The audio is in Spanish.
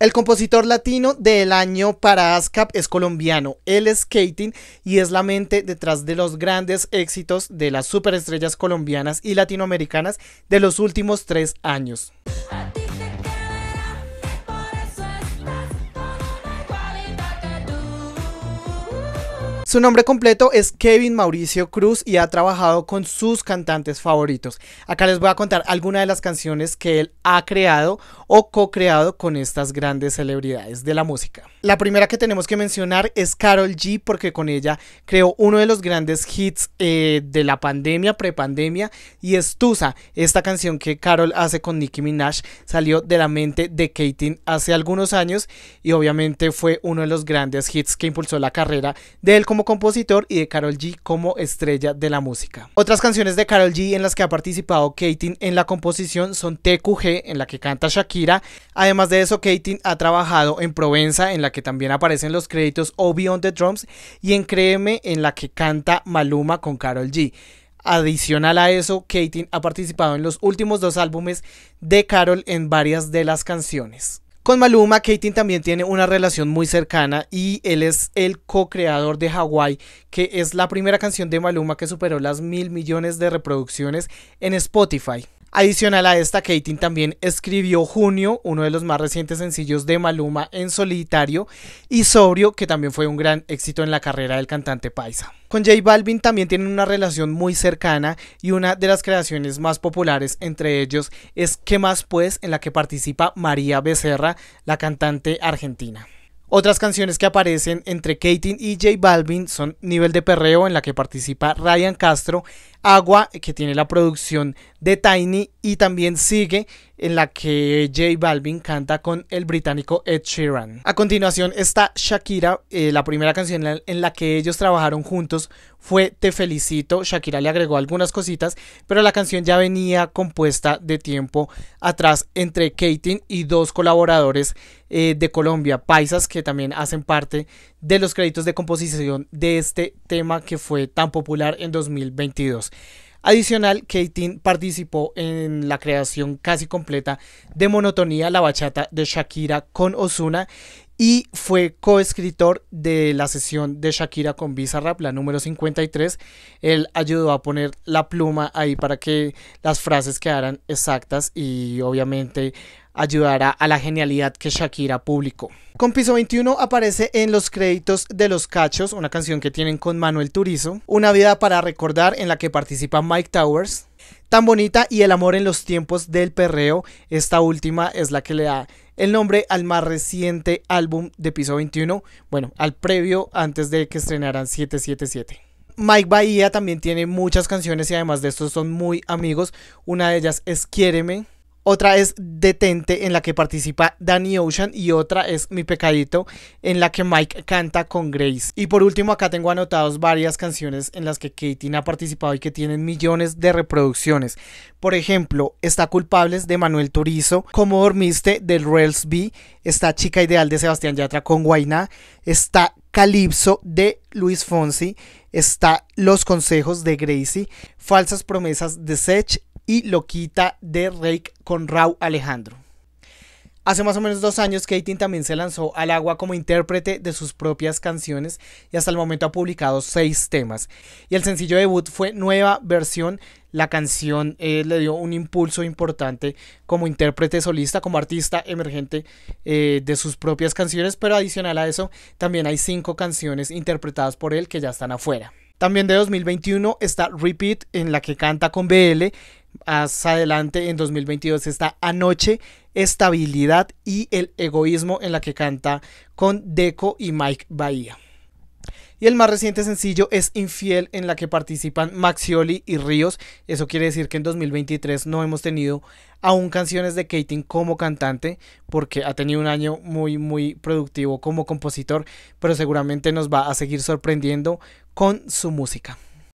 El compositor latino del año para ASCAP es colombiano, El Skating, y es la mente detrás de los grandes éxitos de las superestrellas colombianas y latinoamericanas de los últimos tres años. Su nombre completo es Kevin Mauricio Cruz y ha trabajado con sus cantantes favoritos. Acá les voy a contar algunas de las canciones que él ha creado o co-creado con estas grandes celebridades de la música. La primera que tenemos que mencionar es Carol G porque con ella creó uno de los grandes hits eh, de la pandemia, prepandemia y es Tusa. Esta canción que Carol hace con Nicki Minaj salió de la mente de Katin hace algunos años y obviamente fue uno de los grandes hits que impulsó la carrera él como compositor y de Carol G como estrella de la música. Otras canciones de Carol G en las que ha participado Keating en la composición son TQG, en la que canta Shakira. Además de eso, Keating ha trabajado en Provenza, en la que también aparecen los créditos O Beyond the Drums, y en Créeme, en la que canta Maluma con Carol G. Adicional a eso, Keating ha participado en los últimos dos álbumes de Carol en varias de las canciones. Con Maluma, Katie también tiene una relación muy cercana y él es el co-creador de Hawaii, que es la primera canción de Maluma que superó las mil millones de reproducciones en Spotify. Adicional a esta, Katin también escribió Junio, uno de los más recientes sencillos de Maluma en solitario, y Sobrio, que también fue un gran éxito en la carrera del cantante paisa. Con J Balvin también tienen una relación muy cercana y una de las creaciones más populares entre ellos es ¿Qué más pues? en la que participa María Becerra, la cantante argentina. Otras canciones que aparecen entre Katin y J Balvin son Nivel de Perreo, en la que participa Ryan Castro, Agua, eh, que tiene la producción de Tiny, y también sigue en la que J Balvin canta con el británico Ed Sheeran. A continuación está Shakira, eh, la primera canción en la que ellos trabajaron juntos fue Te felicito, Shakira le agregó algunas cositas, pero la canción ya venía compuesta de tiempo atrás entre Katyn y dos colaboradores eh, de Colombia, Paisas, que también hacen parte de los créditos de composición de este tema que fue tan popular en 2022. Adicional, Katin participó en la creación casi completa de Monotonía, la bachata de Shakira con Osuna y fue coescritor de la sesión de Shakira con Bizarrap, la número 53. Él ayudó a poner la pluma ahí para que las frases quedaran exactas y obviamente ayudará a la genialidad que Shakira publicó. Con Piso 21 aparece en los créditos de Los Cachos, una canción que tienen con Manuel Turizo, Una vida para recordar en la que participa Mike Towers, Tan bonita y El amor en los tiempos del perreo, esta última es la que le da el nombre al más reciente álbum de Piso 21, bueno, al previo antes de que estrenaran 777. Mike Bahía también tiene muchas canciones y además de estos son muy amigos, una de ellas es Quiéreme, otra es Detente, en la que participa Danny Ocean. Y otra es Mi Pecadito, en la que Mike canta con Grace. Y por último, acá tengo anotados varias canciones en las que Katie ha participado y que tienen millones de reproducciones. Por ejemplo, está Culpables de Manuel Turizo, Como Dormiste del Rails B, está Chica Ideal de Sebastián Yatra con Guainá, está Calipso de Luis Fonsi, está Los Consejos de Gracie, Falsas Promesas de Sech y lo quita de Rake con Raúl Alejandro. Hace más o menos dos años, Keating también se lanzó al agua como intérprete de sus propias canciones y hasta el momento ha publicado seis temas. Y el sencillo debut fue Nueva Versión. La canción eh, le dio un impulso importante como intérprete solista, como artista emergente eh, de sus propias canciones, pero adicional a eso también hay cinco canciones interpretadas por él que ya están afuera. También de 2021 está Repeat, en la que canta con BL adelante en 2022 está Anoche, Estabilidad y El Egoísmo en la que canta con Deco y Mike Bahía. Y el más reciente sencillo es Infiel en la que participan Maxioli y Ríos. Eso quiere decir que en 2023 no hemos tenido aún canciones de Kating como cantante porque ha tenido un año muy muy productivo como compositor, pero seguramente nos va a seguir sorprendiendo con su música.